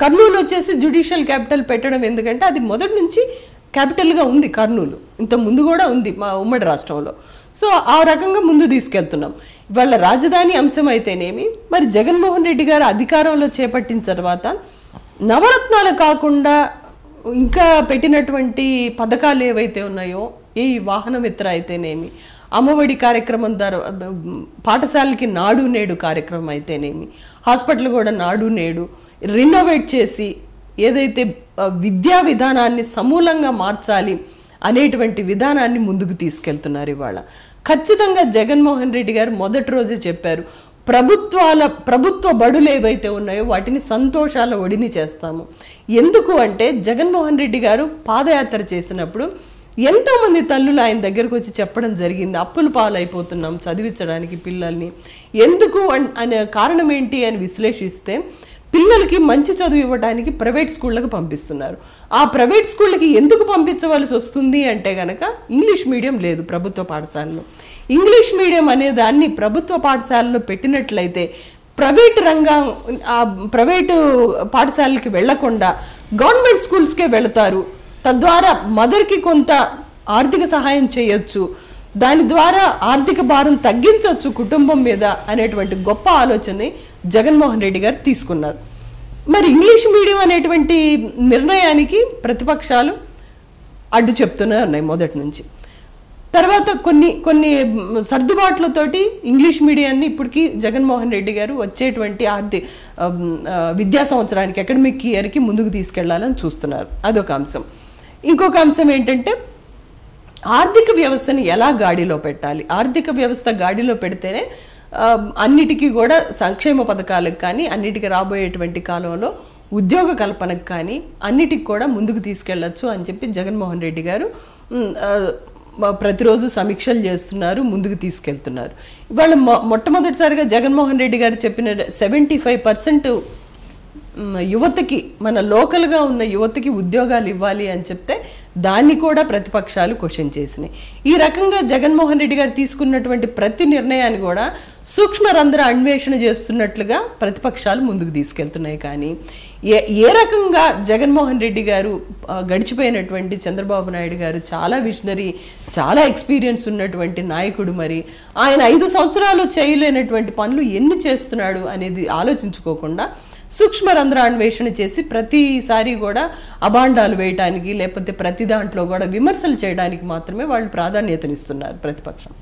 కర్నూలు వచ్చేసి judicial capital పెట్టడం ఎందుకంటే అది మొదటి నుంచి క్యాపిటల్గా ఉంది కర్నూలు ఇంత ముందు కూడా ఉంది మా ఉమ్మడి రాష్ట్రంలో సో ఆ రకంగా ముందు తీసుకెళ్తున్నాం ఇవాళ రాజధాని అంశం అయితేనేమి మరి జగన్మోహన్ రెడ్డి గారు అధికారంలో చేపట్టిన తర్వాత నవరత్నాలు కాకుండా ఇంకా పెట్టినటువంటి పథకాలు ఏవైతే ఉన్నాయో ఏ వాహన మిత్ర అయితేనేమి అమ్మఒడి కార్యక్రమం తర్వాత పాఠశాలకి నాడు నేడు కార్యక్రమం అయితేనేమి హాస్పిటల్ కూడా నాడు నేడు రినోవేట్ చేసి ఏదైతే విద్యా విధానాన్ని సమూలంగా మార్చాలి అనేటువంటి విధానాన్ని ముందుకు తీసుకెళ్తున్నారు ఇవాళ ఖచ్చితంగా జగన్మోహన్ రెడ్డి గారు మొదటి రోజే చెప్పారు ప్రభుత్వాల ప్రభుత్వ బడులు ఏవైతే ఉన్నాయో వాటిని సంతోషాల ఒడిని చేస్తాము ఎందుకు అంటే జగన్మోహన్ రెడ్డి గారు పాదయాత్ర చేసినప్పుడు ఎంతోమంది తల్లులు ఆయన దగ్గరకు వచ్చి చెప్పడం జరిగింది అప్పులు పాలైపోతున్నాం చదివించడానికి పిల్లల్ని ఎందుకు అనే కారణం ఏంటి అని విశ్లేషిస్తే పిల్లలకి మంచి చదువు ఇవ్వడానికి ప్రైవేట్ స్కూళ్ళకు పంపిస్తున్నారు ఆ ప్రైవేట్ స్కూళ్ళకి ఎందుకు పంపించవలసి వస్తుంది అంటే కనుక ఇంగ్లీష్ మీడియం లేదు ప్రభుత్వ పాఠశాలలో ఇంగ్లీష్ మీడియం అనే దాన్ని ప్రభుత్వ పాఠశాలలో పెట్టినట్లయితే ప్రైవేట్ రంగం ప్రైవేటు పాఠశాలకి వెళ్లకుండా గవర్నమెంట్ స్కూల్స్కే వెళతారు తద్వారా మదర్కి కొంత ఆర్థిక సహాయం చేయొచ్చు దాని ద్వారా ఆర్థిక భారం తగ్గించవచ్చు కుటుంబం మీద అనేటువంటి గొప్ప ఆలోచనని జగన్మోహన్ రెడ్డి గారు తీసుకున్నారు మరి ఇంగ్లీష్ మీడియం అనేటువంటి నిర్ణయానికి ప్రతిపక్షాలు అడ్డు చెప్తూనే ఉన్నాయి మొదటి నుంచి తర్వాత కొన్ని కొన్ని సర్దుబాట్లతోటి ఇంగ్లీష్ మీడియాన్ని ఇప్పటికీ జగన్మోహన్ రెడ్డి గారు వచ్చేటువంటి ఆర్థిక విద్యా సంవత్సరానికి అకాడమిక్ ఇయర్కి ముందుకు తీసుకెళ్లాలని చూస్తున్నారు అదొక అంశం ఇంకొక అంశం ఏంటంటే ఆర్థిక వ్యవస్థని ఎలా గాడిలో పెట్టాలి ఆర్థిక వ్యవస్థ గాడిలో పెడితేనే అన్నిటికీ కూడా సంక్షేమ పథకాలకు కానీ అన్నిటికీ రాబోయేటువంటి కాలంలో ఉద్యోగ కల్పనకు కానీ అన్నిటికి కూడా ముందుకు తీసుకెళ్లొచ్చు అని చెప్పి జగన్మోహన్ రెడ్డి గారు ప్రతిరోజు సమీక్షలు చేస్తున్నారు ముందుకు తీసుకెళ్తున్నారు ఇవాళ మొట్టమొదటిసారిగా జగన్మోహన్ రెడ్డి గారు చెప్పిన సెవెంటీ ఫైవ్ పర్సెంట్ యువతకి మన లోకల్గా ఉన్న యువతకి ఉద్యోగాలు ఇవ్వాలి అని చెప్తే దాన్ని కూడా ప్రతిపక్షాలు క్వశ్చన్ చేసినాయి ఈ రకంగా జగన్మోహన్ రెడ్డి గారు తీసుకున్నటువంటి ప్రతి నిర్ణయాన్ని కూడా సూక్ష్మ రంధ్ర అన్వేషణ చేస్తున్నట్లుగా ప్రతిపక్షాలు ముందుకు తీసుకెళ్తున్నాయి కానీ ఏ ఏ రకంగా జగన్మోహన్ రెడ్డి గారు గడిచిపోయినటువంటి చంద్రబాబు నాయుడు గారు చాలా విషనరీ చాలా ఎక్స్పీరియన్స్ ఉన్నటువంటి నాయకుడు మరి ఆయన ఐదు సంవత్సరాలు చేయలేనటువంటి పనులు ఎన్ని చేస్తున్నాడు అనేది ఆలోచించుకోకుండా సూక్ష్మ రంధ్ర అన్వేషణ చేసి ప్రతిసారి కూడా అభాండాలు వేయటానికి లేకపోతే ప్రతి దాంట్లో కూడా విమర్శలు చేయడానికి మాత్రమే వాళ్ళు ప్రాధాన్యతనిస్తున్నారు ప్రతిపక్షం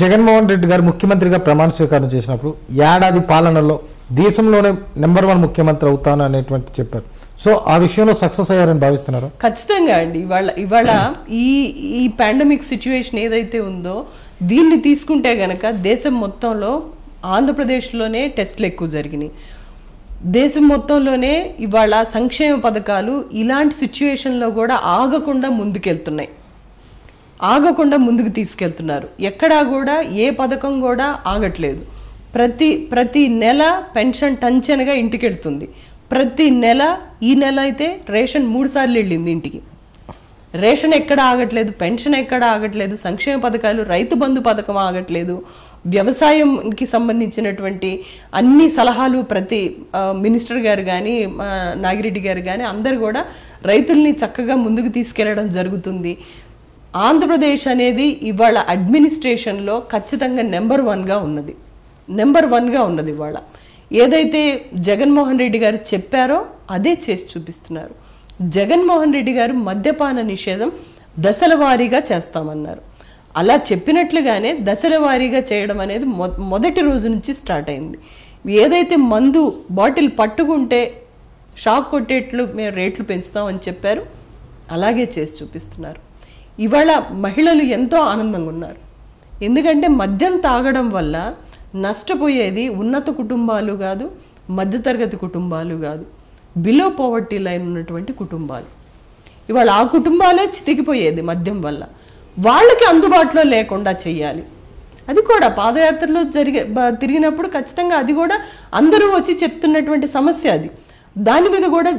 జగన్మోహన్ రెడ్డి గారు ముఖ్యమంత్రిగా ప్రమాణ స్వీకారం చేసినప్పుడు ఏడాది పాలనలో దేశంలోనే నెంబర్ వన్ ముఖ్యమంత్రి అవుతాను అనేటువంటి చెప్పారు సో ఆ విషయంలో సక్సెస్ అయ్యారని భావిస్తున్నారు ఖచ్చితంగా అండి ఇవాళ ఇవాళ ఈ ఈ పాండమిక్ సిచ్యువేషన్ ఏదైతే ఉందో దీన్ని తీసుకుంటే గనక దేశం మొత్తంలో ఆంధ్రప్రదేశ్లోనే టెస్ట్లు ఎక్కువ జరిగినాయి దేశం మొత్తంలోనే ఇవాళ సంక్షేమ పథకాలు ఇలాంటి సిచ్యువేషన్లో కూడా ఆగకుండా ముందుకెళ్తున్నాయి ఆగకుండా ముందుకు తీసుకెళ్తున్నారు ఎక్కడా కూడా ఏ పథకం కూడా ఆగట్లేదు ప్రతి ప్రతి నెల పెన్షన్ టంచనగా ఇంటికి వెళ్తుంది ప్రతి నెల ఈ నెల అయితే రేషన్ మూడుసార్లు వెళ్ళింది ఇంటికి రేషన్ ఎక్కడ ఆగట్లేదు పెన్షన్ ఎక్కడ ఆగట్లేదు సంక్షేమ పథకాలు రైతు బంధు పథకం ఆగట్లేదు వ్యవసాయంకి సంబంధించినటువంటి అన్ని సలహాలు ప్రతి మినిస్టర్ గారు కానీ నాగిరెడ్డి గారు కానీ అందరు కూడా రైతుల్ని చక్కగా ముందుకు తీసుకెళ్లడం జరుగుతుంది ఆంధ్రప్రదేశ్ అనేది ఇవాళ అడ్మినిస్ట్రేషన్లో ఖచ్చితంగా నెంబర్ వన్గా ఉన్నది నెంబర్ వన్గా ఉన్నది ఇవాళ ఏదైతే జగన్మోహన్ రెడ్డి గారు చెప్పారో అదే చేసి చూపిస్తున్నారు జగన్మోహన్ రెడ్డి గారు మద్యపాన నిషేధం దశల వారీగా చేస్తామన్నారు అలా చెప్పినట్లుగానే దశల వారీగా చేయడం అనేది మొదటి రోజు నుంచి స్టార్ట్ అయింది ఏదైతే మందు బాటిల్ పట్టుకుంటే షాక్ కొట్టేట్లు మేము రేట్లు పెంచుతామని చెప్పారు అలాగే చేసి చూపిస్తున్నారు ఇవాళ మహిళలు ఎంతో ఆనందంగా ఉన్నారు ఎందుకంటే మద్యం తాగడం వల్ల నష్టపోయేది ఉన్నత కుటుంబాలు కాదు మధ్యతరగతి కుటుంబాలు కాదు బిలో పోవర్టీ లైన్ ఉన్నటువంటి కుటుంబాలు ఇవాళ ఆ కుటుంబాలే చితికిపోయేది మద్యం వల్ల వాళ్ళకి అందుబాటులో లేకుండా చెయ్యాలి అది కూడా పాదయాత్రలో జరిగే తిరిగినప్పుడు ఖచ్చితంగా అది కూడా అందరూ వచ్చి చెప్తున్నటువంటి సమస్య అది దాని మీద కూడా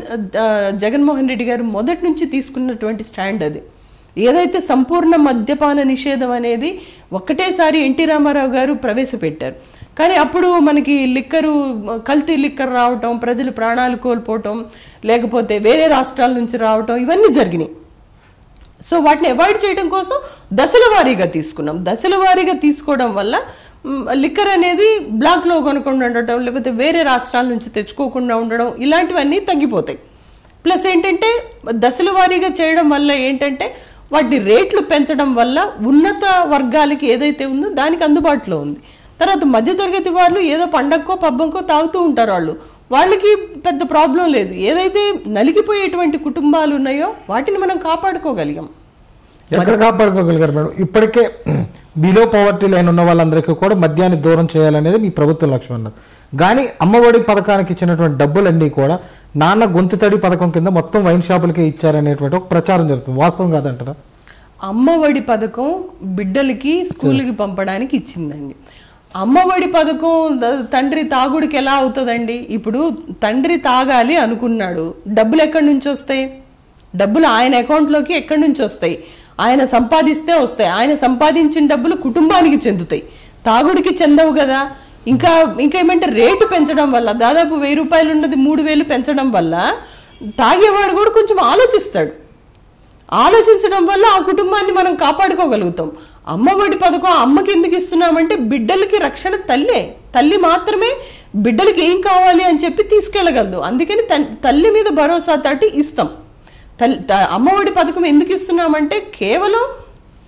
జగన్మోహన్ రెడ్డి గారు మొదటి నుంచి తీసుకున్నటువంటి స్టాండ్ అది ఏదైతే సంపూర్ణ మద్యపాన నిషేధం అనేది ఒకటేసారి ఎన్టీ రామారావు గారు ప్రవేశపెట్టారు కానీ అప్పుడు మనకి లిక్కరు కల్తీ లిక్కర్ రావటం ప్రజలు ప్రాణాలు కోల్పోవటం లేకపోతే వేరే రాష్ట్రాల నుంచి రావటం ఇవన్నీ జరిగినాయి సో వాటిని అవాయిడ్ చేయడం కోసం దశల వారీగా తీసుకున్నాం దశల వారీగా తీసుకోవడం వల్ల లిక్కర్ అనేది బ్లాక్లో కొనుక్కుండా ఉండటం లేకపోతే వేరే రాష్ట్రాల నుంచి తెచ్చుకోకుండా ఉండడం ఇలాంటివన్నీ తగ్గిపోతాయి ప్లస్ ఏంటంటే దశల వారీగా చేయడం వల్ల ఏంటంటే వాటి రేట్లు పెంచడం వల్ల ఉన్నత వర్గాలకి ఏదైతే ఉందో దానికి అందుబాటులో ఉంది తర్వాత మధ్యతరగతి వాళ్ళు ఏదో పండగకో పబ్బంకో తాగుతూ ఉంటారు వాళ్ళు వాళ్ళకి పెద్ద ప్రాబ్లం లేదు ఏదైతే నలిగిపోయేటువంటి కుటుంబాలు ఉన్నాయో వాటిని మనం కాపాడుకోగలిగాం ఎక్కడ కాపాడుకోగలిగారు మేడం ఇప్పటికే బిలో పవర్టీ లైన్ ఉన్న వాళ్ళందరికీ కూడా మద్యాన్ని దూరం చేయాలనేది మీ ప్రభుత్వం లక్ష్యం అన్నారు కానీ అమ్మఒడి పథకానికి ఇచ్చినటువంటి డబ్బులన్నీ కూడా నాన్న గొంతు తడి పథకం కింద మొత్తం వైన్ షాపులకే ఇచ్చారనేటువంటి ఒక ప్రచారం జరుగుతుంది వాస్తవం కాదంటారా అమ్మఒడి పథకం బిడ్డలకి స్కూల్కి పంపడానికి ఇచ్చిందండి అమ్మఒడి పథకం తండ్రి తాగుడికి ఎలా అవుతుందండి ఇప్పుడు తండ్రి తాగాలి అనుకున్నాడు డబ్బులు ఎక్కడి నుంచి వస్తాయి డబ్బులు ఆయన అకౌంట్లోకి ఎక్కడి నుంచి వస్తాయి ఆయన సంపాదిస్తే వస్తాయి ఆయన సంపాదించిన డబ్బులు కుటుంబానికి చెందుతాయి తాగుడికి చెందవు కదా ఇంకా ఇంకా ఏమంటే రేటు పెంచడం వల్ల దాదాపు వెయ్యి రూపాయలు ఉన్నది మూడు వేలు పెంచడం వల్ల తాగేవాడు కూడా కొంచెం ఆలోచిస్తాడు ఆలోచించడం వల్ల ఆ కుటుంబాన్ని మనం కాపాడుకోగలుగుతాం అమ్మఒడి పథకం అమ్మకి ఎందుకు ఇస్తున్నామంటే బిడ్డలకి రక్షణ తల్లే తల్లి మాత్రమే బిడ్డలకి ఏం కావాలి అని చెప్పి తీసుకెళ్ళగలదు అందుకని తల్లి మీద భరోసా తట్టి ఇస్తాం తల్లి అమ్మఒడి పథకం ఎందుకు ఇస్తున్నామంటే కేవలం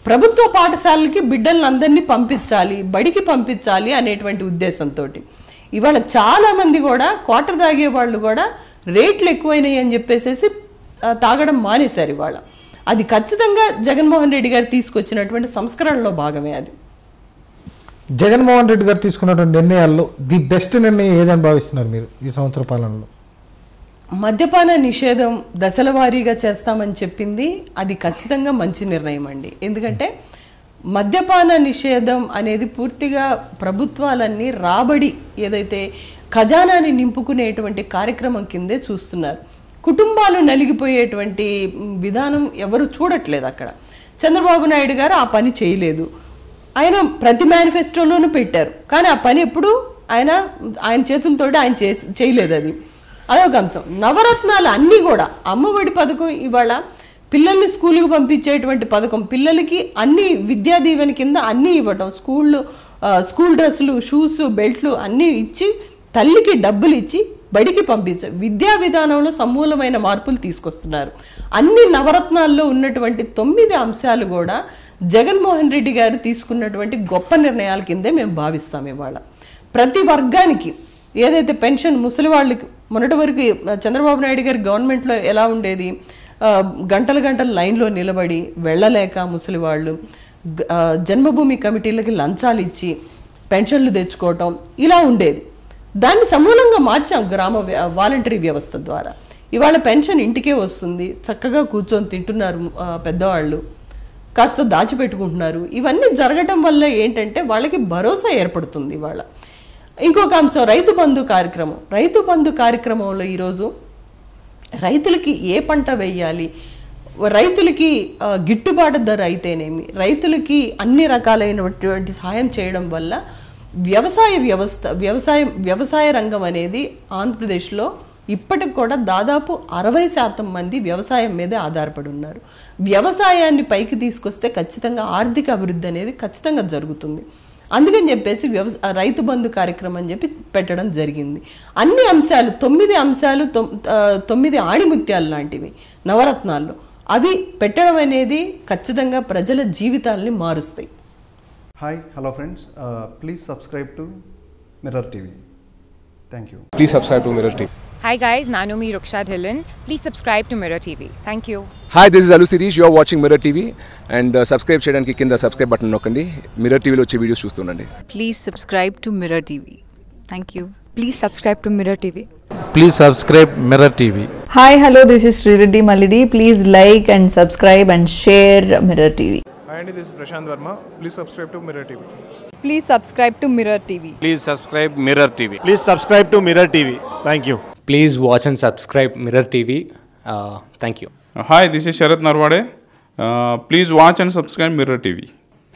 ప్రభుత్వ పాఠశాలలకి బిడ్డలను అందరినీ పంపించాలి బడికి పంపించాలి అనేటువంటి ఉద్దేశంతో ఇవాళ చాలామంది కూడా క్వార్టర్ తాగే వాళ్ళు కూడా రేట్లు ఎక్కువైనాయి అని చెప్పేసేసి తాగడం మానేశారు ఇవాళ అది ఖచ్చితంగా జగన్మోహన్ రెడ్డి గారు తీసుకొచ్చినటువంటి సంస్కరణలో భాగమే అది జగన్మోహన్ రెడ్డి గారు తీసుకున్నటువంటి నిర్ణయాల్లో ది బెస్ట్ నిర్ణయం ఏదని భావిస్తున్నారు మీరు ఈ సంవత్సర పాలనలో మద్యపాన నిషేధం దశల వారీగా చేస్తామని చెప్పింది అది ఖచ్చితంగా మంచి నిర్ణయం అండి ఎందుకంటే మద్యపాన నిషేధం అనేది పూర్తిగా ప్రభుత్వాలన్నీ రాబడి ఏదైతే ఖజానాని నింపుకునేటువంటి కార్యక్రమం కిందే చూస్తున్నారు కుటుంబాలు నలిగిపోయేటువంటి విధానం ఎవరు చూడట్లేదు అక్కడ చంద్రబాబు నాయుడు గారు ఆ పని చేయలేదు ఆయన ప్రతి మేనిఫెస్టోలోనూ పెట్టారు కానీ ఆ పని ఎప్పుడు ఆయన ఆయన చేతులతో ఆయన చేసి చేయలేదు అది అదొక అంశం నవరత్నాలు అన్నీ కూడా అమ్మఒడి పథకం ఇవాళ పిల్లల్ని స్కూల్కి పంపించేటువంటి పథకం పిల్లలకి అన్ని విద్యా దీవెన కింద అన్నీ ఇవ్వటం స్కూళ్ళు స్కూల్ డ్రెస్సులు షూస్ బెల్ట్లు అన్నీ ఇచ్చి తల్లికి డబ్బులు ఇచ్చి బడికి పంపించ విద్యా విధానంలో సమూలమైన మార్పులు తీసుకొస్తున్నారు అన్ని నవరత్నాల్లో ఉన్నటువంటి తొమ్మిది అంశాలు కూడా జగన్మోహన్ రెడ్డి గారు తీసుకున్నటువంటి గొప్ప నిర్ణయాల కిందే మేము భావిస్తాం ఇవాళ ప్రతి వర్గానికి ఏదైతే పెన్షన్ ముసలి వాళ్ళకి మొన్నటి వరకు చంద్రబాబు నాయుడు గారి గవర్నమెంట్లో ఎలా ఉండేది గంటలు గంటలు లైన్లో నిలబడి వెళ్ళలేక ముసలి వాళ్ళు జన్మభూమి కమిటీలకి లంచాలు ఇచ్చి పెన్షన్లు తెచ్చుకోవటం ఇలా ఉండేది దాన్ని సమూలంగా మార్చాం గ్రామ వాలంటరీ వ్యవస్థ ద్వారా ఇవాళ పెన్షన్ ఇంటికే వస్తుంది చక్కగా కూర్చొని తింటున్నారు పెద్దవాళ్ళు కాస్త దాచిపెట్టుకుంటున్నారు ఇవన్నీ జరగటం వల్ల ఏంటంటే వాళ్ళకి భరోసా ఏర్పడుతుంది ఇవాళ ఇంకొక అంశం రైతు బంధు కార్యక్రమం రైతు బంధు కార్యక్రమంలో ఈరోజు రైతులకి ఏ పంట వేయాలి రైతులకి గిట్టుబాటు ధర అయితేనేమి రైతులకి అన్ని రకాలైనటువంటి సహాయం చేయడం వల్ల వ్యవసాయ వ్యవస్థ వ్యవసాయ వ్యవసాయ రంగం అనేది ఆంధ్రప్రదేశ్లో ఇప్పటికి కూడా దాదాపు అరవై శాతం మంది వ్యవసాయం మీదే ఆధారపడి ఉన్నారు వ్యవసాయాన్ని పైకి తీసుకొస్తే ఖచ్చితంగా ఆర్థిక అభివృద్ధి అనేది ఖచ్చితంగా జరుగుతుంది అందుకని చెప్పేసి వ్యవ రైతు బంధు కార్యక్రమం అని చెప్పి పెట్టడం జరిగింది అన్ని అంశాలు తొమ్మిది అంశాలు తొమ్మిది ఆణిముత్యాలు లాంటివి నవరత్నాల్లో అవి పెట్టడం అనేది ఖచ్చితంగా ప్రజల జీవితాలని మారుస్తాయి hi hello friends please subscribe to Mirror TV thank you please subscribe to Mirror TV Hi guys, Nanumi Ruksha Dhillon. Please subscribe to Mirror TV. Thank you. Hi, this is Alu Sirish. You are watching Mirror TV and uh, subscribe చేయడానికి కింద subscribe button నొక్కండి Mirror టీవీలో వచ్చే videos చూస్తుండండి. Please subscribe to Mirror TV. Thank you. Please subscribe to Mirror TV. Please subscribe Mirror TV. Hi, hello. This is Sriridhi Malidi. Please like and subscribe and share Mirror TV. And this Prashant Varma please subscribe to Mirror TV please subscribe to Mirror TV please subscribe Mirror TV please subscribe to Mirror TV thank you please watch and subscribe Mirror TV thank you hi this is Sharath Narwade please watch and subscribe Mirror TV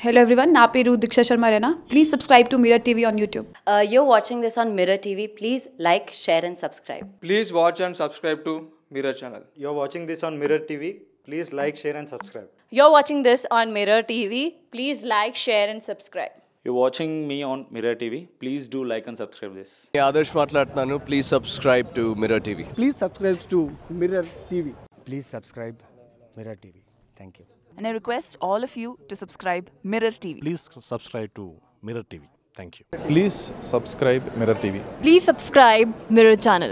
hello everyone నా పేరు Diksha Sharma Raina please subscribe to Mirror TV on YouTube you watching this on Mirror TV please like share and subscribe please watch and subscribe to Mirror channel you watching this on Mirror TV Please like, share and subscribe. You're watching this on Mirror TV. Please like, share and subscribe. You're watching me on Mirror TV. Please do like and subscribe this. Yeah, Adarsh Matlatnanu, please subscribe to Mirror TV. Please subscribe to Mirror TV. Please subscribe Mirror TV. Thank you. And I request all of you to subscribe Mirror TV. Please subscribe to Mirror TV. Thank you. Please subscribe Mirror TV. Please subscribe Mirror Channel.